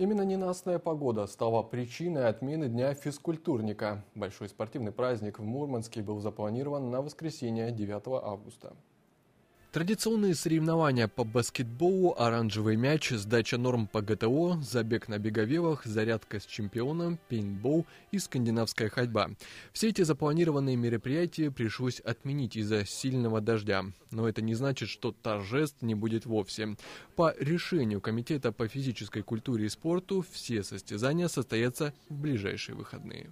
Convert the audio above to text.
Именно ненастная погода стала причиной отмены Дня физкультурника. Большой спортивный праздник в Мурманске был запланирован на воскресенье 9 августа. Традиционные соревнования по баскетболу, оранжевый мяч, сдача норм по ГТО, забег на беговелах, зарядка с чемпионом, пейнтбол и скандинавская ходьба. Все эти запланированные мероприятия пришлось отменить из-за сильного дождя. Но это не значит, что торжеств не будет вовсе. По решению Комитета по физической культуре и спорту все состязания состоятся в ближайшие выходные.